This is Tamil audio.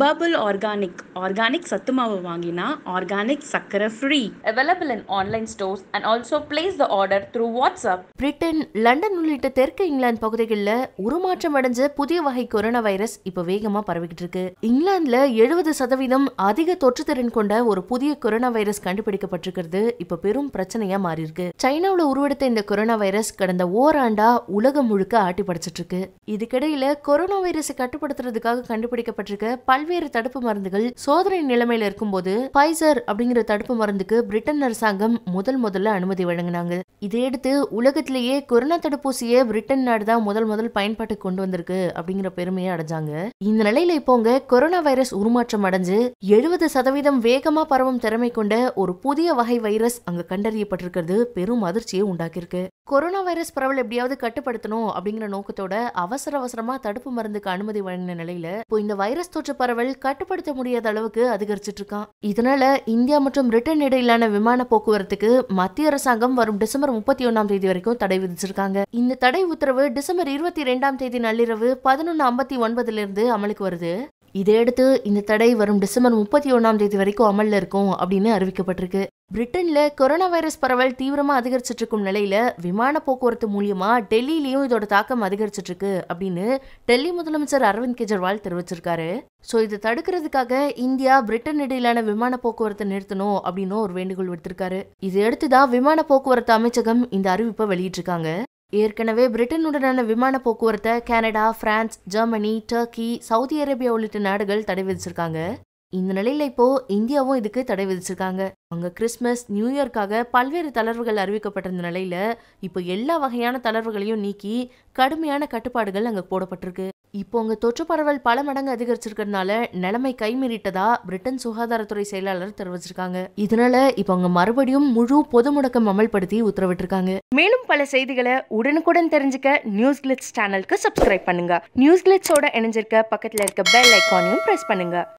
பபுள் ஆர்கானிக் ஆர்கானிக் சத்துமாவு வாங்கினா ஆர்கானிக் சக்கரை free available in online stores and also place the order through WhatsApp Britain London உள்ளிட்ட தெற்கு இங்கிலாந்து பகுதிகளில் உருமாற்றம் அடைஞ்ச புதிய வகை கொரோனா வைரஸ் இப்போ வேகமாக பரவிக்கிட்டு இருக்கு இங்கிலாந்துல எழுபது சதவீதம் அதிக தொற்றுத்திறன் கொண்ட ஒரு புதிய கொரோனா வைரஸ் கண்டுபிடிக்கப்பட்டிருக்கிறது இப்போ பெரும் பிரச்சனையா மாறி இருக்கு சைனாவில் உருவெடுத்த இந்த கொரோனா வைரஸ் கடந்த ஓராண்டா உலகம் முழுக்க ஆட்டி படைச்சிட்டு இருக்கு இதுக்கிடையில கொரோனா வைரஸை கட்டுப்படுத்துறதுக்காக கண்டுபிடிக்கப்பட்டிருக்க பல்வேறு தடுப்பு மருந்துகள் சோதனை நிலைமையில இருக்கும்போது பைசர் அப்படிங்கிற தடுப்பு மருந்துக்கு பிரிட்டன் அரசாங்கம் முதல் முதல்ல அனுமதி வழங்கினாங்க இதையடுத்து உலகத்திலேயே கொரோனா தடுப்பூசியை பிரிட்டன் நாடுதான் முதல் முதல் பயன்பாட்டுக்கு கொண்டு வந்திருக்கு அப்படிங்கிற பெருமையை அடைஞ்சாங்க இந்த நிலையில இப்போங்க கொரோனா வைரஸ் உருமாற்றம் அடைஞ்சு எழுபது சதவீதம் வேகமா பரவும் திறமை கொண்ட ஒரு புதிய வகை வைரஸ் அங்க கண்டறியப்பட்டிருக்கிறது பெரும் அதிர்ச்சியை உண்டாக்கியிருக்கு கொரோனா வைரஸ் பரவல் எப்படியாவது கட்டுப்படுத்தணும் அப்படிங்கிற நோக்கத்தோட அவசர அவசரமா தடுப்பு மருந்துக்கு அனுமதி வழங்கின நிலையில இப்போ இந்த வைரஸ் தொற்று பரவல் கட்டுப்படுத்த முடியாத அளவுக்கு அதிகரிச்சிட்டு இருக்கான் இதனால இந்தியா மற்றும் பிரிட்டன் இடையிலான விமான போக்குவரத்துக்கு மத்திய அரசாங்கம் வரும் டிசம்பர் முப்பத்தி ஒன்னாம் தேதி வரைக்கும் தடை விதிச்சிருக்காங்க இந்த தடை உத்தரவு டிசம்பர் இருபத்தி ரெண்டாம் தேதி நள்ளிரவு பதினொன்னு ஐம்பத்தி ஒன்பதுல இருந்து அமலுக்கு வருது இதையடுத்து இந்த தடை வரும் டிசம்பர் முப்பத்தி ஒன்றாம் தேதி வரைக்கும் அமலில் இருக்கும் அப்படின்னு அறிவிக்கப்பட்டிருக்கு பிரிட்டன்ல கொரோனா வைரஸ் பரவல் தீவிரமா அதிகரிச்சுட்டு இருக்கும் நிலையில விமான போக்குவரத்து மூலியமா டெல்லியிலயும் இதோட தாக்கம் அதிகரிச்சுட்டு இருக்கு அப்படின்னு டெல்லி முதலமைச்சர் அரவிந்த் கெஜ்ரிவால் தெரிவிச்சிருக்காரு ஸோ இதை தடுக்கிறதுக்காக இந்தியா பிரிட்டன் இடையிலான விமான போக்குவரத்தை நிறுத்தணும் அப்படின்னு ஒரு வேண்டுகோள் விடுத்திருக்காரு இதையடுத்து தான் விமான போக்குவரத்து அமைச்சகம் இந்த அறிவிப்பை வெளியிட்டிருக்காங்க ஏற்கனவே பிரிட்டனுடனான விமான போக்குவரத்தை Canada France Germany Turkey Saudi Arabia உள்ளிட்ட நாடுகள் தடை விதிச்சிருக்காங்க இந்த நிலையில இப்போ இந்தியாவும் இதுக்கு தடை விதிச்சிருக்காங்க அங்க கிறிஸ்மஸ் நியூ இயர்க்காக பல்வேறு தளர்வுகள் அறிவிக்கப்பட்டிருந்த நிலையில இப்போ எல்லா வகையான தளர்வுகளையும் நீக்கி கடுமையான கட்டுப்பாடுகள் அங்க போடப்பட்டிருக்கு இப்போ உங்க தொற்று பரவல் பல மடங்கு அதிகரிச்சிருக்கிறதுனால நிலைமை கைமீறிட்டதா பிரிட்டன் சுகாதாரத்துறை செயலாளர் தெரிவிச்சிருக்காங்க இதனால இப்போ அவங்க மறுபடியும் முழு பொது முடக்கம் அமல்படுத்தி உத்தரவிட்டிருக்காங்க மேலும் பல செய்திகளை உடனுக்குடன் தெரிஞ்சுக்க நியூஸ் கிளிட்ஸ் சேனலுக்கு சப்ஸ்கிரைப் பண்ணுங்க நியூஸ் கிளிட்ஸோட இணைஞ்சிருக்க பக்கத்தில் இருக்க பெல் ஐக்கானையும் பிரஸ் பண்ணுங்க